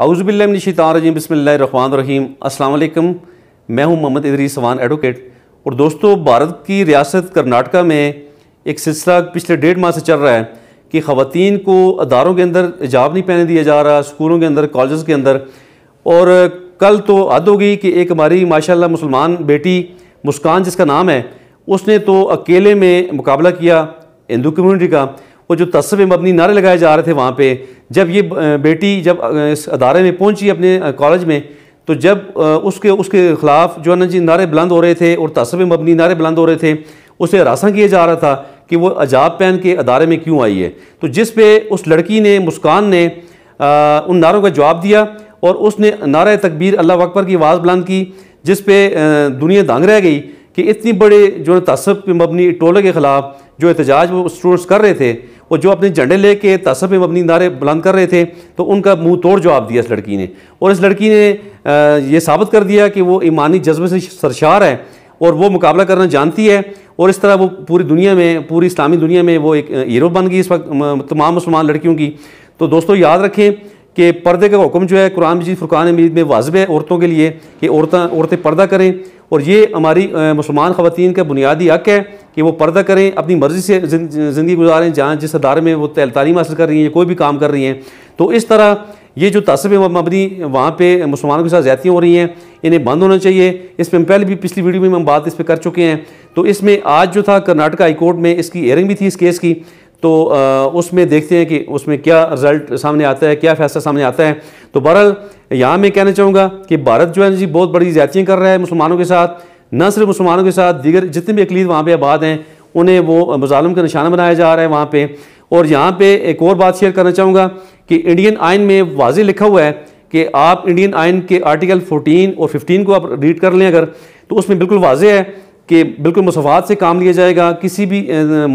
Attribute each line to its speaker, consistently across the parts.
Speaker 1: आउज़बिल्लिशितारजीम बसमीम अल्लाम मैं हूं मोहम्मद इदरी सवान एडवोकेट और दोस्तों भारत की रियासत कर्नाटका में एक सिलसिला पिछले डेढ़ माह से चल रहा है कि खातन को अदारों के अंदर हिजाब नहीं पहने दिया जा रहा स्कूलों के अंदर कॉलेज़ के अंदर और कल तो हद हो गई कि एक हमारी माशा मुसलमान बेटी मुस्कान जिसका नाम है उसने तो अकेले में मुकाबला किया हिंदू कम्यूनिटी का और जो तस्व मबनी नारे लगाए जा रहे थे वहाँ पर जब ये बेटी जब इस अदारे में पहुँची अपने कॉलेज में तो जब उसके उसके ख़िलाफ़ जो है जी नारे बुलंद हो रहे थे और तस्व मबनी नारे बुलंद हो रहे थे उसे हरासा किया जा रहा था कि वो अजाब पहन के अदारे में क्यों आई है तो जिस पे उस लड़की ने मुस्कान ने आ, उन नारों का जवाब दिया और उसने नारा तकबीर अल्लाह अकबर की आवाज़ बुलंद की जिस पे दुनिया दांग रह गई कि इतनी बड़े जो है तस्व मबनी टोले के ख़िलाफ़ जो एहतजाज वो स्टूडेंट्स कर रहे थे और जो अपने झंडे लेके तसब में अपनी नारे बुलंद कर रहे थे तो उनका मुंह तोड़ जवाब दिया इस लड़की ने और इस लड़की ने ये साबित कर दिया कि वो ईमानी जज्बे से सरशार है और वो मुकाबला करना जानती है और इस तरह वो पूरी दुनिया में पूरी इस्लामी दुनिया में वो एक हीरो बन गई इस वक्त तमाम मुसलमान लड़कियों की तो दोस्तों याद रखें कि पर्दे का हुक्म जो है कुरान मजीद फ़ुरान मजीद में वाजब है औरतों के लिए कि औरतें औरतें पर्दा करें और ये हमारी मुसलमान ख़वान का बुनियादी हक है कि वो पर्दा करें अपनी मर्ज़ी से ज़िंदगी गुजारें जहाँ जिस अदारे में वो तालीम हासिल कर रही हैं या कोई भी काम कर रही हैं तो इस तरह ये जो तसब मबनी वहाँ पर मुसलमानों के साथ ज़्यादतियाँ हो रही हैं इन्हें बंद होना चाहिए इस पर हम पहले भी पिछली वीडियो में हम बात इस पर कर चुके हैं तो इसमें आज जो था कर्नाटक हाईकोर्ट में इसकी एयरिंग भी थी इस केस की तो उसमें देखते हैं कि उसमें क्या रिज़ल्ट सामने आता है क्या फैसला सामने आता है तो बहरहाल यहाँ मैं कहना चाहूँगा कि भारत जो है जी बहुत बड़ी ज़्यादतियाँ कर रहा है मुसलमानों के साथ न सिर्फ मुसलमानों के साथ दीगर जितने भी अकलीत वहाँ पर आबाद हैं उन्हें वो मुजालम का निशाना बनाया जा रहा है वहाँ पर और यहाँ पर एक और बात शेयर करना चाहूँगा कि इंडियन आइन में वाज लिखा हुआ है कि आप इंडियन आइन के आर्टिकल 14 और 15 को आप रीड कर लें अगर तो उसमें बिल्कुल वाज है कि बिल्कुल मसफात से काम लिया जाएगा किसी भी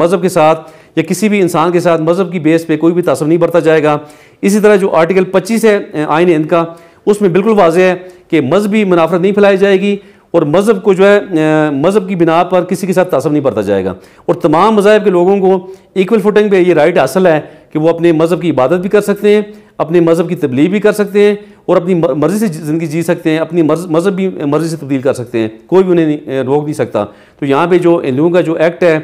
Speaker 1: मज़हब के साथ या किसी भी इंसान के साथ मज़हब की बेस पे कोई भी तसर नहीं बरता जाएगा इसी तरह जो आर्टिकल 25 है आइन हिंद का उसमें बिल्कुल वाज है कि मजहबी मुनाफरत नहीं फैलाई जाएगी और मज़हब को जो है मज़हब की बिना पर किसी के साथ तसब नहीं बरता जाएगा और तमाम मज़ाहब के लोगों को इक्वल फुटिंग पे ये राइट हासिल है कि वो अपने मज़हब की इबादत भी कर सकते हैं अपने मज़हब की तबलीग भी कर सकते हैं और अपनी मर्ज़ी से ज़िंदगी जी सकते हैं अपनी मज़हब भी मर्ज़ी से तब्दील कर सकते हैं कोई भी उन्हें रोक नहीं सकता तो यहाँ पर जो हिंदुओं का जो एक्ट है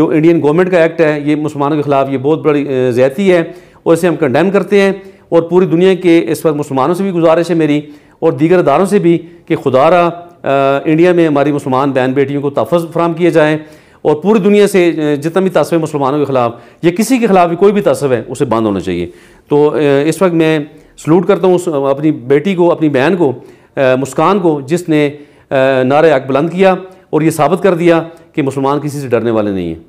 Speaker 1: जो इंडियन गवर्नमेंट का एक्ट है ये मुसलमानों के ख़िलाफ़ ये बहुत बड़ी ज्यादी है और इसे हम कंडेम करते हैं और पूरी दुनिया के इस पर मुसलमानों से भी गुजारिश है मेरी और दीगर अदारों से भी कि खुदारा इंडिया में हमारी मुसलमान बहन बेटियों को तहफ़ फ्राम किए जाएँ और पूरी दुनिया से जितना भी तसब मुसलमानों के ख़िलाफ़ या किसी के ख़िलाफ़ भी कोई भी तस्व है उसे बंद होना चाहिए तो इस वक्त मैं सलूट करता हूँ अपनी बेटी को अपनी बहन को मुस्कान को जिसने नारे अक बुलंद किया और ये साबित कर दिया कि मुसलमान किसी से डरने वाले नहीं हैं